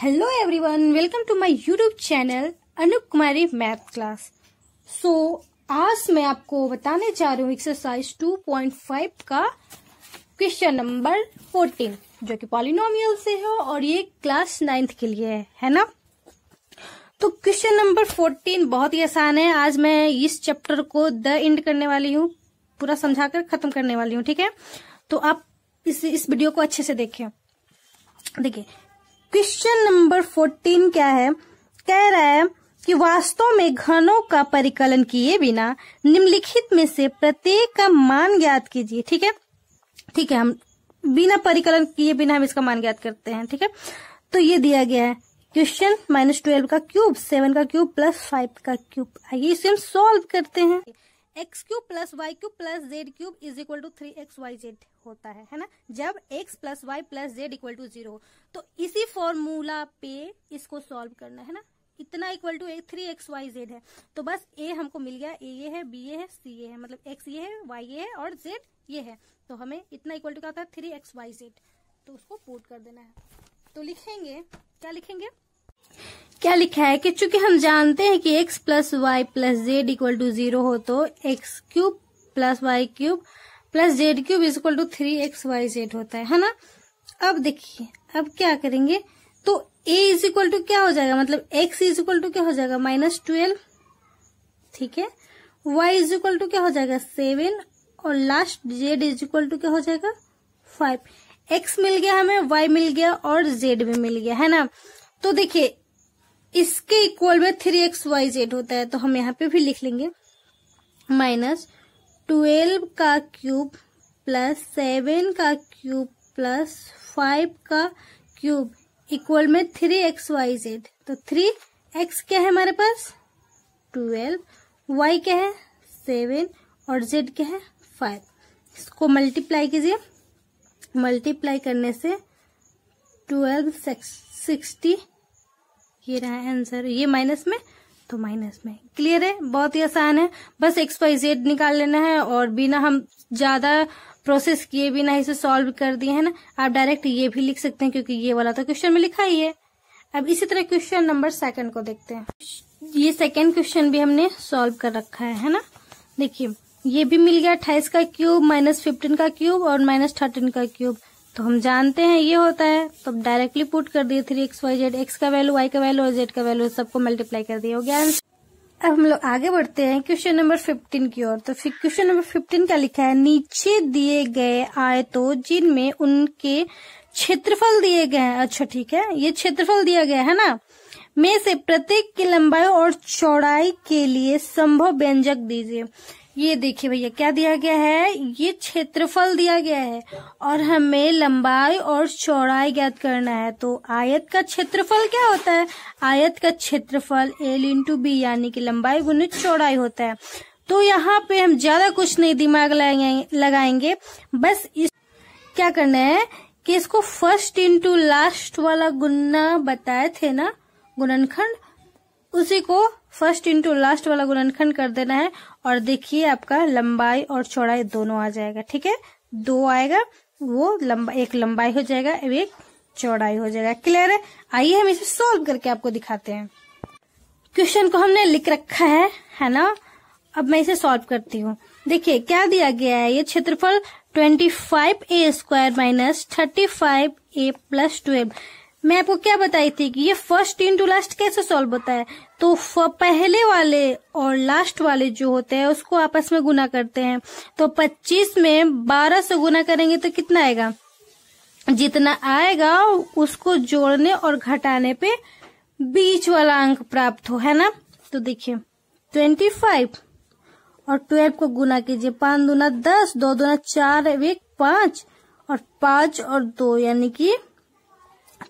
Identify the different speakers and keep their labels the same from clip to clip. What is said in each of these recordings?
Speaker 1: hello everyone welcome to my YouTube channel Anu Kumari math class so आज मैं आपको बताने जा रही हूँ एक्सरसाइज 2.5 का क्वेश्चन नंबर 14 जो कि पॉलिनोमियल से है और ये क्लास नाइन्थ के लिए है है ना तो क्वेश्चन नंबर 14 बहुत ही आसान है आज मैं इस चैप्टर को द एंड करने वाली हूँ पूरा समझाकर खत्म करने वाली हूँ ठीक है तो आप इस इस वीडियो को अच्छे से देखें देखिये क्वेश्चन नंबर फोर्टीन क्या है कह रहा है कि वास्तव में घनों का परिकलन किए बिना निम्नलिखित में से प्रत्येक का मान ज्ञात कीजिए ठीक है ठीक है हम बिना परिकलन किए बिना हम इसका मान ज्ञात करते हैं ठीक है तो ये दिया गया है क्वेश्चन माइनस ट्वेल्व का क्यूब सेवन का क्यूब प्लस फाइव का क्यूब आइए इसे हम सॉल्व करते हैं X cube plus Y cube plus Z cube is equal to three X Y Z होता है है ना जब X plus Y plus Z equal to zero तो इसी फॉर्मूला पे इसको सॉल्व करना है ना इतना equal to three X Y Z है तो बस ए हमको मिल गया ए ये है बी ये है सी ये है मतलब एक्स ये है वाई ये है और जेड ये है तो हमें इतना इक्वल टू क्या होता है थ्री एक्स वाई जेड तो उसको पुट कर देना है तो लिखेंगे क्या लिखेंगे क्या लिखा है कि चूंकि हम जानते हैं कि x plus Y plus Z equal to zero हो तो X cube plus Y cube plus Z cube is equal to three X Y Z होता है है ना अब देखिए अब क्या करेंगे तो a इज इक्वल टू क्या हो जाएगा मतलब x इज इक्वल टू क्या हो जाएगा माइनस ट्वेल्व ठीक है y इज इक्वल टू क्या हो जाएगा सेवन और last z is equal to क्या हो जाएगा फाइव x मिल गया हमें y मिल गया और z भी मिल गया है ना तो देखिए इसके इक्वल में थ्री एक्स वाई जेड होता है तो हम यहाँ पे भी लिख लेंगे माइनस ट्वेल्व का क्यूब प्लस सेवन का क्यूब प्लस फाइव का क्यूब इक्वल में थ्री एक्स वाई जेड तो थ्री एक्स क्या है हमारे पास ट्वेल्व वाई क्या है सेवन और जेड क्या है फाइव इसको मल्टीप्लाई कीजिए मल्टीप्लाई करने से ट्वेल्व सिक्सटी ये रहा आंसर ये माइनस में तो माइनस में क्लियर है बहुत ही आसान है बस एक्स वाई जेड निकाल लेना है और बिना हम ज्यादा प्रोसेस किए बिना इसे सॉल्व कर दिए है ना आप डायरेक्ट ये भी लिख सकते हैं क्योंकि ये वाला तो क्वेश्चन में लिखा ही है अब इसी तरह क्वेश्चन नंबर सेकंड को देखते हैं ये सेकंड क्वेश्चन भी हमने सॉल्व कर रखा है है ना देखिए ये भी मिल गया अट्ठाईस का क्यूब माइनस फिफ्टीन का क्यूब और माइनस थर्टीन का क्यूब तो हम जानते हैं ये होता है तो अब डायरेक्टली पुट कर दिए three X Y Z X का वैल्यू वाई का वैल्यू और जेड का वैल्यू सबको मल्टीप्लाई कर दिया हो गया अब हम लोग आगे बढ़ते हैं क्वेश्चन नंबर फिफ्टीन की ओर तो क्वेश्चन नंबर फिफ्टीन का लिखा है नीचे दिए गए आयतों जिनमें उनके क्षेत्रफल दिए गए हैं अच्छा ठीक है ये क्षेत्रफल दिया गया है ना में से प्रत्येक की लंबाई और चौड़ाई के लिए संभव व्यंजक दीजिए ये देखिए भैया क्या दिया गया है ये क्षेत्रफल दिया गया है और हमें लंबाई और चौड़ाई ज्ञात करना है तो आयत का क्षेत्रफल क्या होता है आयत का क्षेत्रफल एल इंटू बी यानी कि लंबाई गुणित चौड़ाई होता है तो यहाँ पे हम ज्यादा कुछ नहीं दिमाग लगाएंगे बस इस क्या करना है कि इसको फर्स्ट इंटू लास्ट वाला गुना बताए थे ना गुणनखंड उसी को फर्स्ट इंटू लास्ट वाला गुणनखंड कर देना है और देखिए आपका लंबाई और चौड़ाई दोनों आ जाएगा ठीक है दो आएगा वो लंबा एक लंबाई हो जाएगा एक चौड़ाई हो जाएगा क्लियर है आइए हम इसे सॉल्व करके आपको दिखाते हैं क्वेश्चन को हमने लिख रखा है है ना अब मैं इसे सॉल्व करती हूँ देखिए क्या दिया गया है ये क्षेत्रफल twenty five A square minus thirty five A plus twelve मैं आपको क्या बताई थी कि ये फर्स्ट इंटू लास्ट कैसे सॉल्व होता है तो पहले वाले और लास्ट वाले जो होते हैं उसको आपस में गुना करते हैं तो 25 में 12 से गुना करेंगे तो कितना आएगा जितना आएगा उसको जोड़ने और घटाने पे बीच वाला अंक प्राप्त हो है ना तो देखिए 25 और 12 को गुना कीजिए पांच दूना दस दो दूना चार एक पांच और पांच और दो यानी कि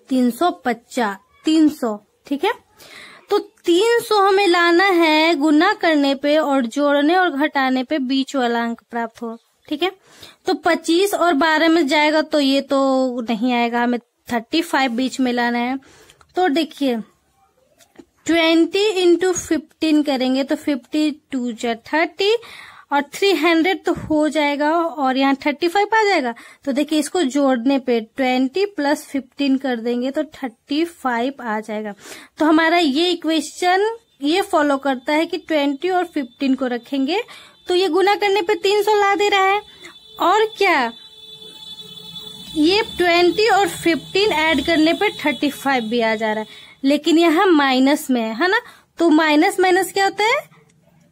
Speaker 1: तीन सौ पचास तीन सौ ठीक है तो तीन सौ हमें लाना है गुना करने पे और जोड़ने और घटाने पे बीच वाला अंक प्राप्त हो ठीक है तो पच्चीस और बारह में जाएगा तो ये तो नहीं आएगा हमें थर्टी फाइव बीच में लाना है तो देखिए ट्वेंटी इंटू फिफ्टीन करेंगे तो फिफ्टी टू जो थर्टी और थ्री हंड्रेड तो हो जाएगा और यहाँ थर्टी फाइव आ जाएगा तो देखिए इसको जोड़ने पे ट्वेंटी प्लस फिफ्टीन कर देंगे तो थर्टी फाइव आ जाएगा तो हमारा ये इक्वेशन ये फॉलो करता है कि ट्वेंटी और फिफ्टीन को रखेंगे तो ये गुना करने पे तीन सौ ला दे रहा है और क्या ये ट्वेंटी और फिफ्टीन ऐड करने पे थर्टी फाइव भी आ जा रहा है लेकिन यहाँ माइनस में है ना तो माइनस माइनस क्या होता है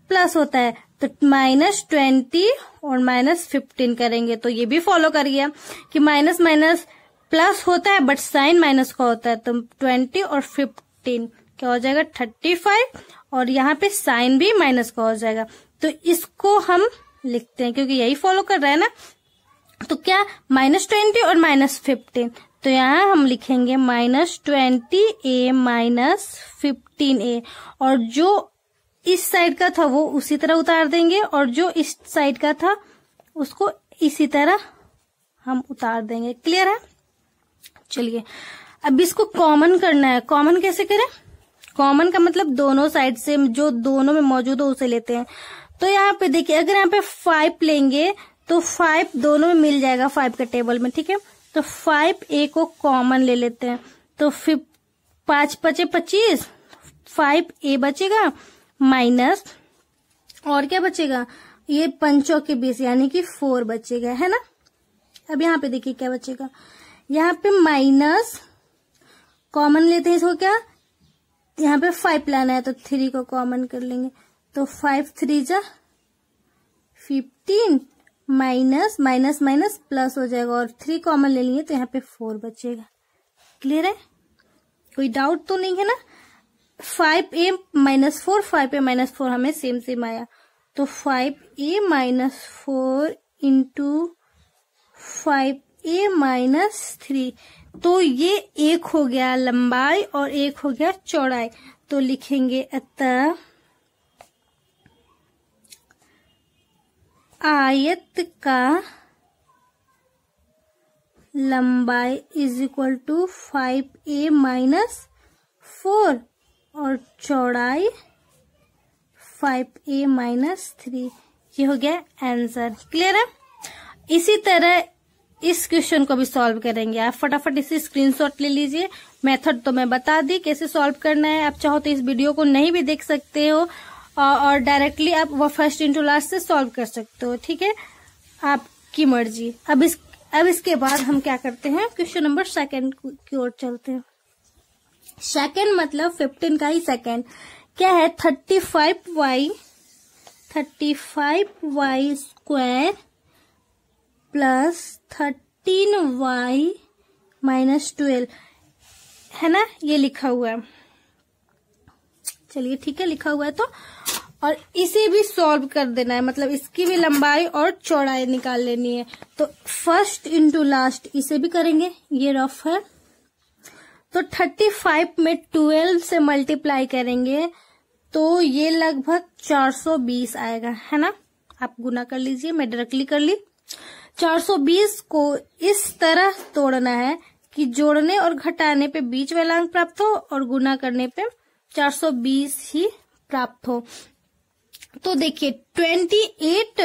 Speaker 1: प्लस होता है तो माइनस ट्वेंटी और माइनस फिफ्टीन करेंगे तो ये भी फॉलो करिए कि माइनस माइनस प्लस होता है बट साइन माइनस का होता है तो ट्वेंटी और फिफ्टीन क्या हो जाएगा थर्टी फाइव और यहाँ पे साइन भी माइनस का हो जाएगा तो इसको हम लिखते हैं क्योंकि यही फॉलो कर रहा है ना तो क्या माइनस ट्वेंटी और माइनस फिफ्टीन तो यहाँ हम लिखेंगे minus twenty A minus fifteen A और जो इस साइड का था वो उसी तरह उतार देंगे और जो इस साइड का था उसको इसी तरह हम उतार देंगे क्लियर है चलिए अब इसको कॉमन करना है कॉमन कैसे करें कॉमन का मतलब दोनों साइड से जो दोनों में मौजूद हो उसे लेते हैं तो यहाँ पे देखिए अगर यहाँ पे फाइव लेंगे तो फाइव दोनों में मिल जाएगा फाइव के टेबल में ठीक है तो फाइव ए को कॉमन ले लेते हैं तो फिफ पांच पचे पच्चीस फाइव ए बचेगा माइनस और क्या बचेगा ये पंचों के बीस यानी कि फोर बचेगा है ना अब यहाँ पे देखिए क्या बचेगा यहाँ पे माइनस कॉमन लेते हैं इसको क्या यहाँ पे फाइव लाना है तो थ्री को कॉमन कर लेंगे तो फाइव थ्री जा fifteen minus minus minus plus हो जाएगा और थ्री कॉमन ले लेंगे तो यहाँ पे फोर बचेगा क्लियर है कोई डाउट तो नहीं है ना five A minus four five A minus four हमें सेम सेम आया तो five A minus four into five A minus three तो ये एक हो गया लंबाई और एक हो गया चौड़ाई तो लिखेंगे अत आयत का लंबाई is equal to five A minus four और चौड़ाई फाइव ए माइनस थ्री ये हो गया आंसर क्लियर है इसी तरह इस क्वेश्चन को भी सॉल्व करेंगे आप फटाफट इसे स्क्रीनशॉट ले लीजिए मेथड तो मैं बता दी कैसे सॉल्व करना है आप चाहो तो इस वीडियो को नहीं भी देख सकते हो और डायरेक्टली आप वो फर्स्ट इंटू लास्ट से सॉल्व कर सकते हो ठीक है आपकी मर्जी अब इस अब इसके बाद हम क्या करते हैं क्वेश्चन नंबर सेकंड की ओर चलते हैं सेकेंड मतलब फिफ्टीन का ही सेकेंड क्या है thirty five Y thirty five Y square plus thirteen Y minus twelve है ना ये लिखा हुआ है चलिए ठीक है लिखा हुआ है तो और इसे भी सॉल्व कर देना है मतलब इसकी भी लंबाई और चौड़ाई निकाल लेनी है तो फर्स्ट इंटू लास्ट इसे भी करेंगे ये रफ है तो 35 में 12 से मल्टीप्लाई करेंगे तो ये लगभग 420 आएगा है ना आप गुना कर लीजिए मैं डायरेक्टली कर ली 420 को इस तरह तोड़ना है कि जोड़ने और घटाने पे बीच वाला अंक प्राप्त हो और गुना करने पे 420 ही प्राप्त हो तो देखिए 28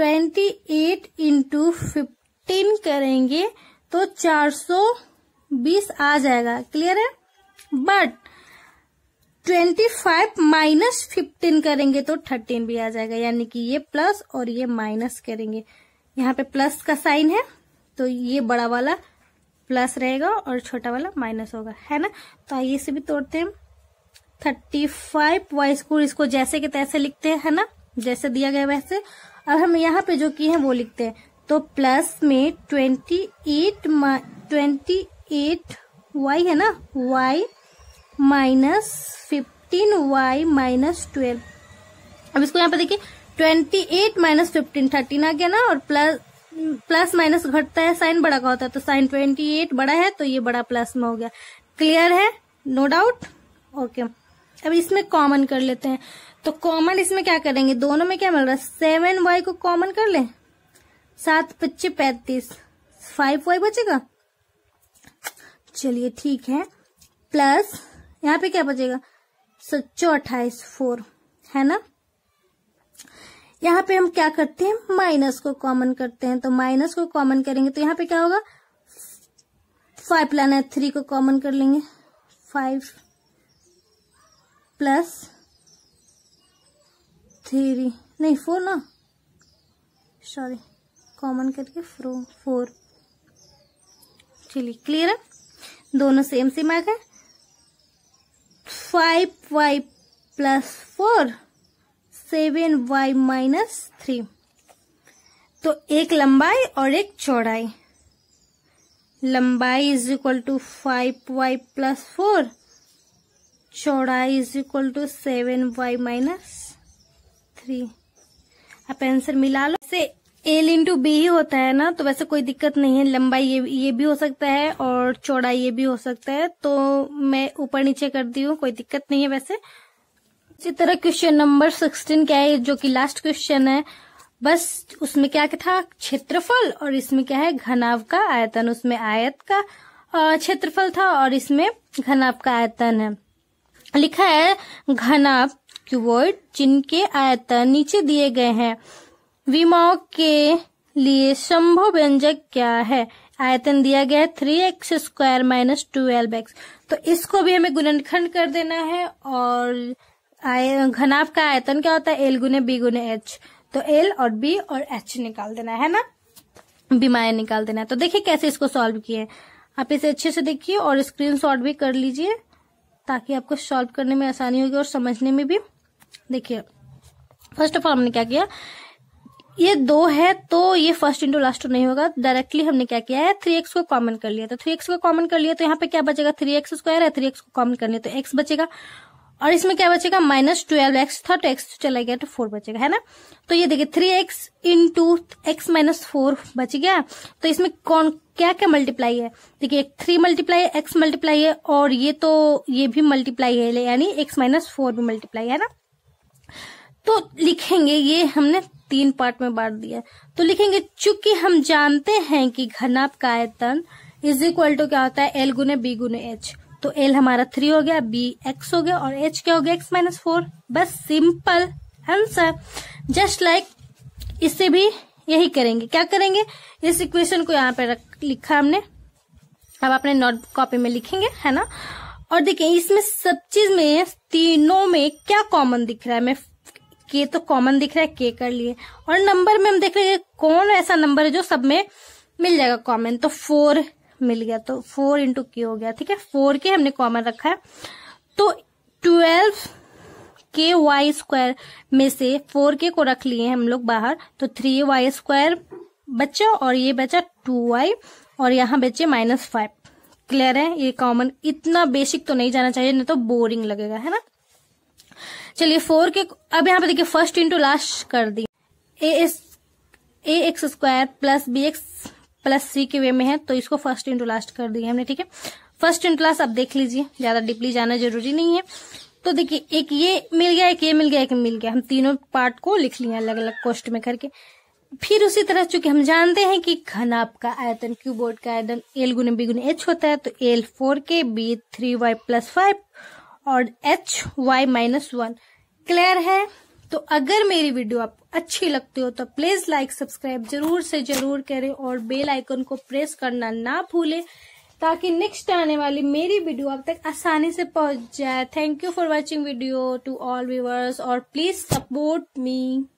Speaker 1: 28 एट इंटू फिफ्टीन करेंगे तो 400 बीस आ जाएगा क्लियर है but twenty five minus fifteen करेंगे तो थर्टीन भी आ जाएगा यानी कि ये प्लस और ये माइनस करेंगे यहाँ पे प्लस का साइन है तो ये बड़ा वाला प्लस रहेगा और छोटा वाला माइनस होगा है ना तो आइए इसे भी तोड़ते हैं थर्टी फाइव वाई स्कूल इसको जैसे के तैसे लिखते हैं है ना जैसे दिया गया वैसे अब हम यहाँ पे जो किए हैं वो लिखते हैं तो प्लस में twenty eight twenty eight Y है ना Y minus fifteen Y minus twelve अब इसको यहाँ पे देखिए twenty eight minus fifteen thirteen आ गया ना और प्लस प्लस माइनस घटता है साइन बड़ा का होता है तो साइन ट्वेंटी एट बड़ा है तो ये बड़ा प्लस में हो गया क्लियर है नो डाउट ओके अब इसमें कॉमन कर लेते हैं तो कॉमन इसमें क्या करेंगे दोनों में क्या मिल रहा है सेवन वाई को कॉमन कर ले सात पच्चीस पैंतीस फाइव वाई बचेगा चलिए ठीक है प्लस यहाँ पे क्या बचेगा सच्चो अट्ठाईस फोर है ना यहाँ पे हम क्या करते हैं माइनस को कॉमन करते हैं तो माइनस को कॉमन करेंगे तो यहाँ पे क्या होगा फाइव प्लान थ्री को कॉमन कर लेंगे फाइव प्लस थ्री नहीं फोर ना सॉरी कॉमन करके फोर चलिए क्लियर है दोनों सेम सेम आ गए five Y plus four seven Y minus three तो एक लंबाई और एक चौड़ाई लंबाई is equal to five Y plus four चौड़ाई is equal to seven Y minus three आप आंसर मिला लो से एल इंटू बी ही होता है ना तो वैसे कोई दिक्कत नहीं है लंबाई ये ये भी हो सकता है और चौड़ाई ये भी हो सकता है तो मैं ऊपर नीचे कर दी हूँ कोई दिक्कत नहीं है वैसे इसी तरह क्वेश्चन नंबर सिक्सटीन क्या है जो कि लास्ट क्वेश्चन है बस उसमें क्या था क्षेत्रफल और इसमें क्या है घनाव का आयतन उसमें आयत का क्षेत्रफल था और इसमें घनाव का आयतन है लिखा है घनाव क्यूबॉइड जिनके आयतन नीचे दिए गए हैं विमाओ के लिए संभव व्यंजक क्या है आयतन दिया गया है three X square minus twelve X तो इसको भी हमें गुणनखंड कर देना है और घनाभ का आयतन क्या होता है एल गुने बी गुने एच तो एल और बी और एच निकाल देना है ना बीमाया निकाल देना है तो देखिए कैसे इसको सॉल्व किए आप इसे अच्छे से देखिए और स्क्रीन भी कर लीजिए ताकि आपको सॉल्व करने में आसानी होगी और समझने में भी देखिए फर्स्ट ऑफ ऑल हमने क्या किया ये दो है तो ये फर्स्ट इंटू लास्ट टू नहीं होगा डायरेक्टली हमने क्या किया है थ्री एक्स को कॉमन कर लिया तो थ्री एक्स को कॉमन कर लिया तो यहाँ पे क्या बचेगा थ्री एक्स स्क्वायर है थ्री एक्स को कॉमन कर लिया तो एक्स बचेगा और इसमें क्या बचेगा माइनस ट्वेल्व एक्स था तो एक्स चला गया तो फोर बचेगा है ना तो ये देखिए three X into X minus four बच गया तो इसमें कौन क्या क्या मल्टीप्लाई है देखिए थ्री मल्टीप्लाई एक्स मल्टीप्लाई है और ये तो ये भी मल्टीप्लाई है यानी एक्स माइनस फोर भी मल्टीप्लाई है ना तो लिखेंगे ये हमने तीन पार्ट में बांट दिया तो लिखेंगे चूंकि हम जानते हैं कि घनाभ का आयतन इज इक्वल टू क्या होता है एल गुने बी गुने एच तो एल हमारा थ्री हो गया बी एक्स हो गया और एच क्या हो गया एक्स माइनस फोर बस सिंपल आंसर जस्ट लाइक इससे भी यही करेंगे क्या करेंगे इस इक्वेशन को यहाँ पे लिखा हमने अब आपने नोट कॉपी में लिखेंगे है ना और देखिए इसमें सब चीज में तीनों में क्या कॉमन दिख रहा है मैं के तो कॉमन दिख रहा है के कर लिए और नंबर में हम देख रहे हैं कौन ऐसा नंबर है जो सब में मिल जाएगा कॉमन तो फोर मिल गया तो फोर इंटू के हो गया ठीक है फोर के हमने कॉमन रखा है तो ट्वेल्व के वाई स्क्वायर में से फोर के को रख लिए हम लोग बाहर तो थ्री वाई स्क्वायर बच्चा और ये बचा टू वाई और यहाँ बचे माइनस फाइव क्लियर है ये कॉमन इतना बेसिक तो नहीं जाना चाहिए नहीं तो बोरिंग लगेगा है ना चलिए फोर के अब यहाँ पे देखिए फर्स्ट इंटू लास्ट कर दी A S A X square plus B X plus C के वे में है तो इसको फर्स्ट इंटू लास्ट कर दिया हमने ठीक है फर्स्ट इंटू लास्ट आप देख लीजिए ज्यादा डीपली जाना जरूरी नहीं है तो देखिए एक ये मिल गया एक ये मिल गया एक मिल गया हम तीनों पार्ट को लिख लिए अलग अलग कोष्ट में करके फिर उसी तरह चूंकि हम जानते हैं कि घन आपका आयतन क्यूबोर्ड का आयतन एल गुने बी गुने एच होता है तो एल फोर के B three Y plus five और H Y minus one clear है तो अगर मेरी वीडियो आपको अच्छी लगती हो तो प्लीज लाइक सब्सक्राइब जरूर से जरूर करें और बेल आइकन को प्रेस करना ना भूले ताकि नेक्स्ट आने वाली मेरी वीडियो आप तक आसानी से पहुंच जाए thank you for watching video to all viewers और प्लीज सपोर्ट मी